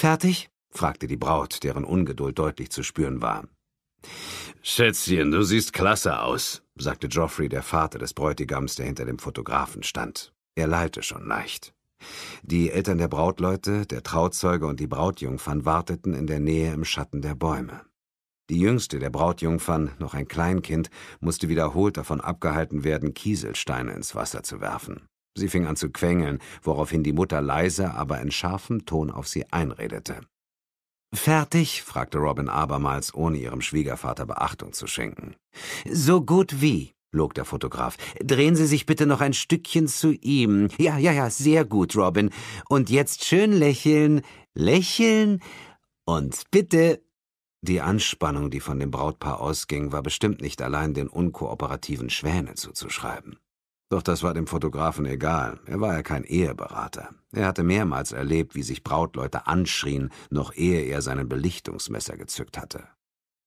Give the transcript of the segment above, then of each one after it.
fertig? fragte die Braut, deren Ungeduld deutlich zu spüren war. Schätzchen, du siehst klasse aus, sagte Geoffrey, der Vater des Bräutigams, der hinter dem Fotografen stand. Er lallte schon leicht. Die Eltern der Brautleute, der Trauzeuge und die Brautjungfern warteten in der Nähe im Schatten der Bäume. Die jüngste der Brautjungfern, noch ein Kleinkind, musste wiederholt davon abgehalten werden, Kieselsteine ins Wasser zu werfen. Sie fing an zu quengeln, woraufhin die Mutter leise, aber in scharfem Ton auf sie einredete. Fertig? fragte Robin abermals, ohne ihrem Schwiegervater Beachtung zu schenken. So gut wie, log der Fotograf. Drehen Sie sich bitte noch ein Stückchen zu ihm. Ja, ja, ja, sehr gut, Robin. Und jetzt schön lächeln, lächeln und bitte. Die Anspannung, die von dem Brautpaar ausging, war bestimmt nicht allein den unkooperativen Schwäne zuzuschreiben. Doch das war dem Fotografen egal, er war ja kein Eheberater. Er hatte mehrmals erlebt, wie sich Brautleute anschrien, noch ehe er seinen Belichtungsmesser gezückt hatte.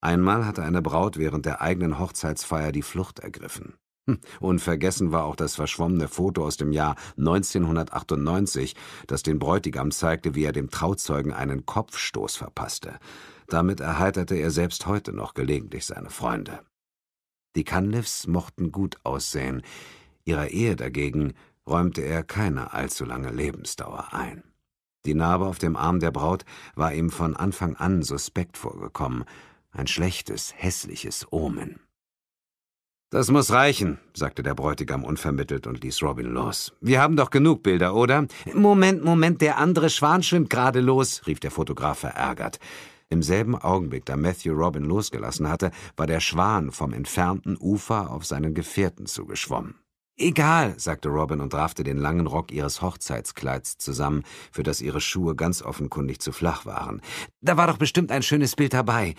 Einmal hatte eine Braut während der eigenen Hochzeitsfeier die Flucht ergriffen. Hm, Und vergessen war auch das verschwommene Foto aus dem Jahr 1998, das den Bräutigam zeigte, wie er dem Trauzeugen einen Kopfstoß verpasste. Damit erheiterte er selbst heute noch gelegentlich seine Freunde. Die Cunliffs mochten gut aussehen, Ihrer Ehe dagegen räumte er keine allzu lange Lebensdauer ein. Die Narbe auf dem Arm der Braut war ihm von Anfang an suspekt vorgekommen, ein schlechtes, hässliches Omen. Das muss reichen, sagte der Bräutigam unvermittelt und ließ Robin los. Wir haben doch genug Bilder, oder? Moment, Moment, der andere Schwan schwimmt gerade los, rief der Fotograf verärgert. Im selben Augenblick, da Matthew Robin losgelassen hatte, war der Schwan vom entfernten Ufer auf seinen Gefährten zugeschwommen. Egal, sagte Robin und raffte den langen Rock ihres Hochzeitskleids zusammen, für das ihre Schuhe ganz offenkundig zu flach waren. Da war doch bestimmt ein schönes Bild dabei.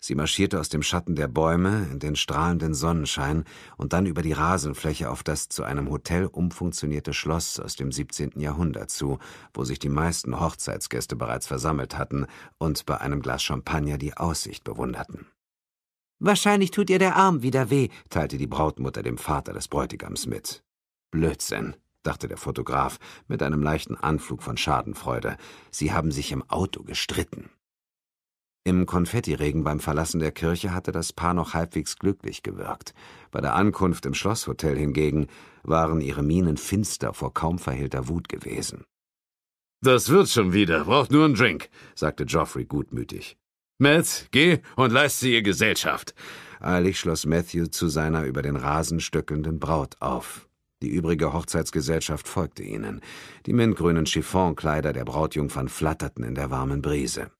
Sie marschierte aus dem Schatten der Bäume in den strahlenden Sonnenschein und dann über die Rasenfläche auf das zu einem Hotel umfunktionierte Schloss aus dem 17. Jahrhundert zu, wo sich die meisten Hochzeitsgäste bereits versammelt hatten und bei einem Glas Champagner die Aussicht bewunderten. Wahrscheinlich tut ihr der Arm wieder weh, teilte die Brautmutter dem Vater des Bräutigams mit. Blödsinn, dachte der Fotograf mit einem leichten Anflug von Schadenfreude. Sie haben sich im Auto gestritten. Im Konfettiregen beim Verlassen der Kirche hatte das Paar noch halbwegs glücklich gewirkt. Bei der Ankunft im Schlosshotel hingegen waren ihre Mienen finster vor kaum verhehlter Wut gewesen. Das wird schon wieder, braucht nur einen Drink, sagte Geoffrey gutmütig. Matt, geh und leist sie ihr Gesellschaft. Eilig schloss Matthew zu seiner über den Rasen stöckelnden Braut auf. Die übrige Hochzeitsgesellschaft folgte ihnen. Die mintgrünen Chiffonkleider der Brautjungfern flatterten in der warmen Brise.